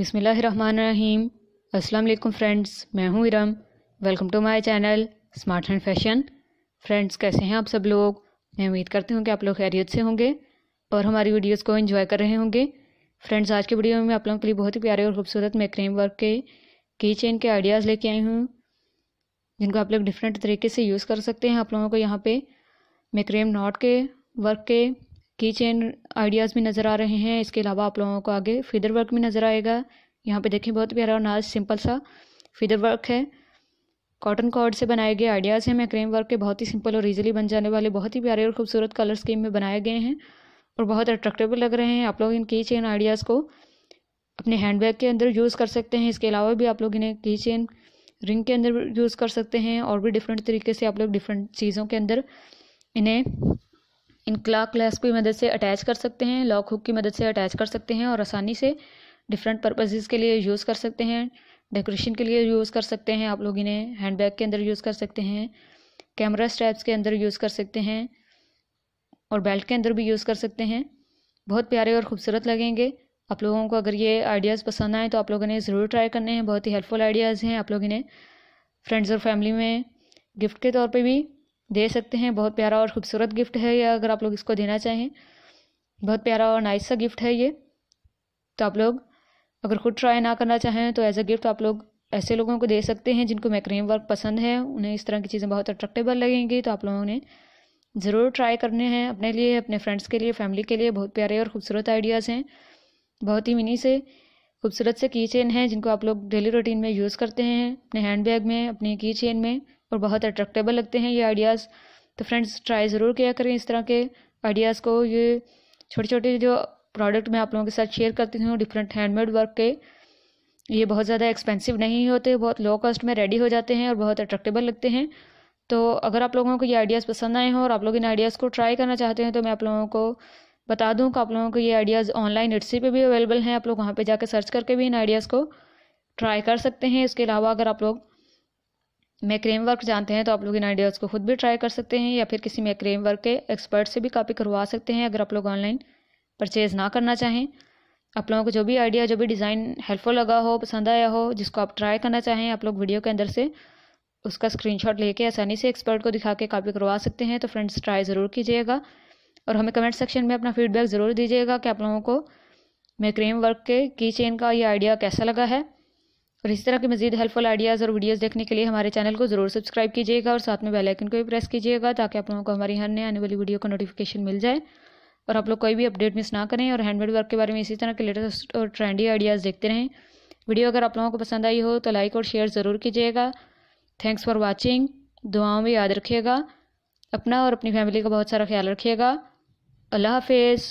बिसमीम अस्सलाम फ्रेंड्स मैं हूं Iram welcome to my channel smart and fashion friends कैसे हैं आप सब लोग मैं उम्मीद करती हूं कि आप लोग खैरियत से होंगे और हमारी वीडियोस को एंजॉय कर रहे होंगे फ्रेंड्स आज के वीडियो में मैं आप लोगों के लिए बहुत ही प्यारे और खूबसूरत मैक्रेम वर्क के की चेन के आइडियाज़ लेके आई हूँ जिनको आप लोग डिफरेंट तरीके से यूज़ कर सकते हैं आप लोगों को यहाँ पर मैक्रेम नॉट के वर्क के की चेन आइडियाज़ भी नज़र आ रहे हैं इसके अलावा आप लोगों को आगे फिदर वर्क भी नज़र आएगा यहाँ पे देखें बहुत प्यारा और नाज सिंपल सा फिदर वर्क है कॉटन कॉर्ड से बनाए गए आइडियाज़ हैं मैं क्रेम वर्क के बहुत ही सिंपल और ईजिली बन जाने वाले बहुत ही प्यारे और खूबसूरत कलर स्कीम में बनाए गए हैं और बहुत अट्रैक्टिव लग रहे हैं आप लोग इन की चेन आइडियाज़ को अपने हैंड बैग के अंदर यूज़ कर सकते हैं इसके अलावा भी आप लोग इन्हें की चेन रिंग के अंदर यूज़ कर सकते हैं और भी डिफरेंट तरीके से आप लोग डिफरेंट चीज़ों के अंदर इन्हें इन क्लाक क्लास की मदद से अटैच कर सकते हैं लॉक हुक की मदद से अटैच कर सकते हैं और आसानी से डिफरेंट पर्पजेज़ के लिए यूज़ कर सकते हैं डेकोरेशन के लिए यूज़ कर सकते हैं आप लोग इन्हें हैंड बैग के अंदर यूज़ कर सकते हैं कैमरा स्ट्रैप्स के अंदर यूज़ कर सकते हैं और बेल्ट के अंदर भी यूज़ कर सकते हैं बहुत प्यारे और ख़ूबसूरत लगेंगे आप लोगों को अगर ये आइडियाज़ पसंद आए तो आप लोग इन्हें ज़रूर ट्राई करने हैं बहुत ही हेल्पफुल आइडियाज़ हैं आप लोग इन्हें फ्रेंड्स और फैमिली में गिफ्ट के तौर पे भी दे सकते हैं बहुत प्यारा और ख़ूबसूरत गिफ्ट है ये अगर आप लोग इसको देना चाहें बहुत प्यारा और नाइस सा गिफ्ट है ये तो आप लोग अगर खुद ट्राई ना करना चाहें तो एज अ गिफ्ट आप लोग ऐसे लोगों को दे सकते हैं जिनको मैक्रीम वर्क पसंद है उन्हें इस तरह की चीज़ें बहुत अट्रैक्टेबल लगेंगी तो आप लोगों ने ज़रूर ट्राई करने हैं अपने लिए अपने फ्रेंड्स के लिए फैमिली के लिए बहुत प्यारे और ख़ूबसूरत आइडियाज़ हैं बहुत ही मिनी से खूबसूरत से की चेन हैं जिनको आप लोग डेली रूटीन में यूज़ करते हैं अपने हैंड बैग में अपने की चेन में और बहुत अट्रैक्टेबल लगते हैं ये आइडियाज़ तो फ्रेंड्स ट्राई ज़रूर किया करें इस तरह के आइडियाज़ को ये छोटे छोटे जो प्रोडक्ट मैं आप लोगों के साथ शेयर करती हूँ डिफरेंट हैंडमेड वर्क के ये बहुत ज़्यादा एक्सपेंसिव नहीं होते बहुत लो कॉस्ट में रेडी हो जाते हैं और बहुत अट्रैक्टेबल लगते हैं तो अगर आप लोगों को ये आइडियाज़ पसंद आए हों और आप लोग इन आइडियाज़ को ट्राई करना चाहते हैं तो मैं आप लोगों को बता दूँ कि आप लोगों को ये आइडियाज़ ऑनलाइन इट्सी पर भी अवेलेबल हैं आप लोग वहाँ पर जाकर सर्च करके भी इन आइडियाज़ को ट्राई कर सकते हैं इसके अलावा अगर आप लोग मैक्रेम वर्क जानते हैं तो आप लोग इन आइडियाज़ को खुद भी ट्राई कर सकते हैं या फिर किसी मैक्रेम वर्क के एक्सपर्ट से भी कॉपी करवा सकते हैं अगर आप लोग ऑनलाइन परचेज़ ना करना चाहें आप लोगों को जो भी आइडिया जो भी डिज़ाइन हेल्पफुल लगा हो पसंद आया हो जिसको आप ट्राई करना चाहें आप लोग वीडियो के अंदर से उसका स्क्रीनशॉट लेके आसानी से एक्सपर्ट को दिखा के कॉपी करवा सकते हैं तो फ्रेंड्स ट्राई ज़रूर कीजिएगा और हमें कमेंट सेक्शन में अपना फीडबैक ज़रूर दीजिएगा कि आप लोगों को मैक्रेम वर्क के की चेन का ये आइडिया कैसा लगा है और इस तरह के मजीद हेल्पफुल आइडियाज़ और वीडियोस देखने के लिए हमारे चैनल को ज़रूर सब्सक्राइब कीजिएगा और साथ में बेल आइकन को भी प्रेस कीजिएगा ताकि आप लोगों को हमारी हर नए आने वाली वीडियो का नोटिफिकेशन मिल जाए और आप लोग कोई भी अपडेट मिस ना करें और हैंडमेड वर्क के बारे में इसी तरह के लेटेस्ट और ट्रेंडी आइडियाज़ देखते रहें वीडियो अगर आप लोगों को पसंद आई हो तो लाइक और शेयर ज़रूर कीजिएगा थैंक्स फॉर वॉचिंग दुआओं में याद रखिएगा अपना और अपनी फैमिली का बहुत सारा ख्याल रखिएगा अल्लाह हाफिज़